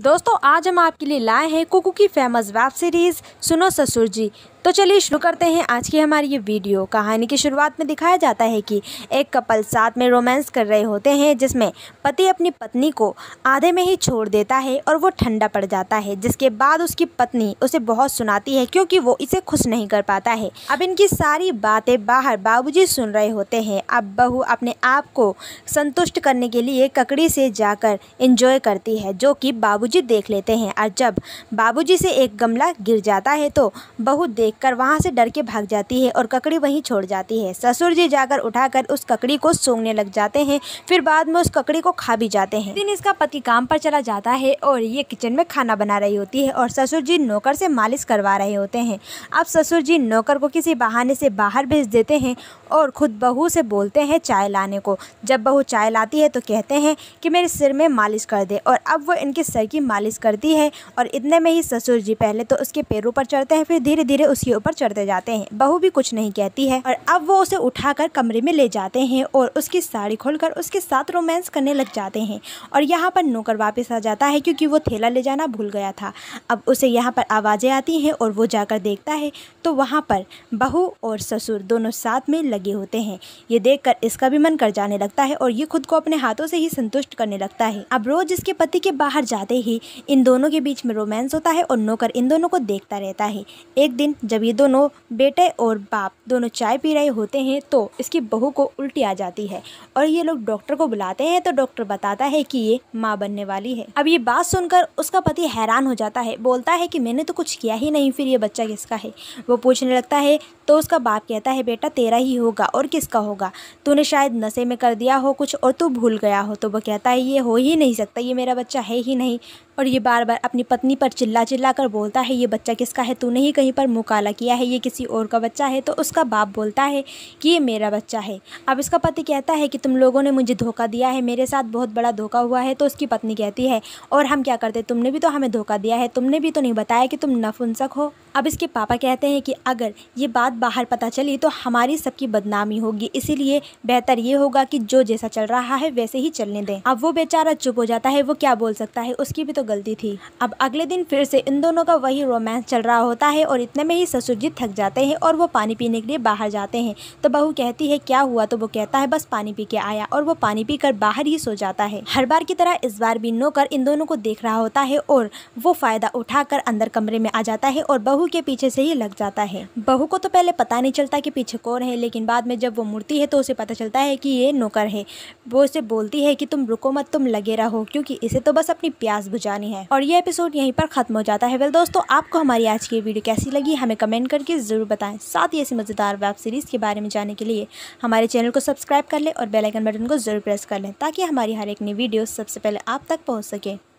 दोस्तों आज हम आपके लिए लाए हैं कुकू की फेमस वेब सीरीज सुनो ससुर जी तो चलिए शुरू करते हैं आज की हमारी ये वीडियो कहानी की शुरुआत में दिखाया जाता है कि एक कपल साथ में रोमांस कर रहे होते हैं जिसमें पति अपनी पत्नी को आधे में ही छोड़ देता है और वो ठंडा पड़ जाता है जिसके बाद उसकी पत्नी उसे बहुत सुनाती है क्योंकि वो इसे खुश नहीं कर पाता है अब इनकी सारी बातें बाहर बाबू सुन रहे होते हैं अब बहू अपने आप को संतुष्ट करने के लिए ककड़ी से जाकर इंजॉय करती है जो कि बाबू देख लेते हैं और जब बाबू से एक गमला गिर जाता है तो बहू देख देखकर वहां से डर के भाग जाती है और ककड़ी वहीं छोड़ जाती है ससुर जी जाकर उठाकर उस ककड़ी को सूंघने लग जाते हैं फिर बाद में उस ककड़ी को खा भी जाते हैं दिन इसका पति काम पर चला जाता है और ये किचन में खाना बना रही होती है और ससुर जी नौकर से मालिश करवा रहे होते हैं अब ससुर जी नौकर को किसी बहाने से बाहर भेज देते हैं और खुद बहू से बोलते हैं चाय लाने को जब बहू चाय लाती है तो कहते हैं कि मेरे सिर में मालिश कर दे और अब वो इनके सर की मालिश करती है और इतने में ही ससुर जी पहले तो उसके पैरों पर चढ़ते हैं फिर धीरे धीरे उस कुर्सियों ऊपर चढ़ते जाते हैं बहू भी कुछ नहीं कहती है और अब वो उसे उठाकर कमरे में ले जाते हैं और उसकी साड़ी खोलकर उसके साथ रोमांस करने लग जाते हैं और यहाँ पर नौकर वापस आ जाता है क्योंकि वो थैला ले जाना भूल गया था अब उसे यहाँ पर आवाज़ें आती हैं और वो जाकर देखता है तो वहाँ पर बहू और ससुर दोनों साथ में लगे होते हैं ये देख इसका भी मन कर जाने लगता है और ये खुद को अपने हाथों से ही संतुष्ट करने लगता है अब रोज इसके पति के बाहर जाते ही इन दोनों के बीच में रोमांस होता है और नौकर इन दोनों को देखता रहता है एक दिन जब ये दोनों बेटे और बाप दोनों चाय पी रहे होते हैं तो इसकी बहू को उल्टी आ जाती है और ये लोग डॉक्टर को बुलाते हैं तो डॉक्टर बताता है कि ये माँ बनने वाली है अब ये बात सुनकर उसका पति हैरान हो जाता है बोलता है कि मैंने तो कुछ किया ही नहीं फिर ये बच्चा किसका है वो पूछने लगता है तो उसका बाप कहता है बेटा तेरा ही होगा और किसका होगा तूने शायद नशे में कर दिया हो कुछ और तू भूल गया हो तो वो कहता है ये हो ही नहीं सकता ये मेरा बच्चा है ही नहीं और ये बार बार अपनी पत्नी पर चिल्ला चिल्ला कर बोलता है ये बच्चा किसका है तूने ही कहीं पर मुकाला किया है ये किसी और का बच्चा है तो उसका बाप बोलता है कि ये मेरा बच्चा है अब इसका पति कहता है कि तुम लोगों ने मुझे धोखा दिया है मेरे साथ बहुत बड़ा धोखा हुआ है तो उसकी पत्नी कहती है और हम क्या करते तुमने भी तो हमें धोखा दिया है तुमने भी तो नहीं बताया कि तुम नफुनसक हो अब इसके पापा कहते हैं कि अगर ये बात बाहर पता चली तो हमारी सबकी बदनामी होगी इसीलिए बेहतर ये होगा कि जो जैसा चल रहा है वैसे ही चलने दें अब वो बेचारा चुप हो जाता है वो क्या बोल सकता है उसकी भी तो गलती थी अब अगले दिन फिर से इन दोनों का वही रोमांस चल रहा होता है और इतने में ही ससुर जी थक जाते हैं और वो पानी पीने के लिए बाहर जाते हैं तो बहू कहती है क्या हुआ तो वो कहता है बस पानी पी के आया और वो पानी पी कर बाहर ही सो जाता है हर बार की तरह इस बार भी नोकर इन दोनों को देख रहा होता है और वो फायदा कर अंदर कमरे में आ जाता है और बहू बहू के पीछे से ही लग जाता है बहू को तो पहले पता नहीं चलता कि पीछे कौन है लेकिन बाद में जब वो मुड़ती है तो उसे पता चलता है कि ये नौकर है वो उसे बोलती है कि तुम रुको मत तुम लगे रहो क्योंकि इसे तो बस अपनी प्यास बुझानी है और ये एपिसोड यहीं पर खत्म हो जाता है वेल दोस्तों आपको हमारी आज की वीडियो कैसी लगी हमें कमेंट करके ज़रूर बताएं साथ ही ऐसी मज़ेदार वेब सीरीज़ के बारे में जानने के लिए हमारे चैनल को सब्सक्राइब कर लें और बेलाइकन बटन को ज़रूर प्रेस कर लें ताकि हमारी हर एक नई वीडियो सबसे पहले आप तक पहुँच सके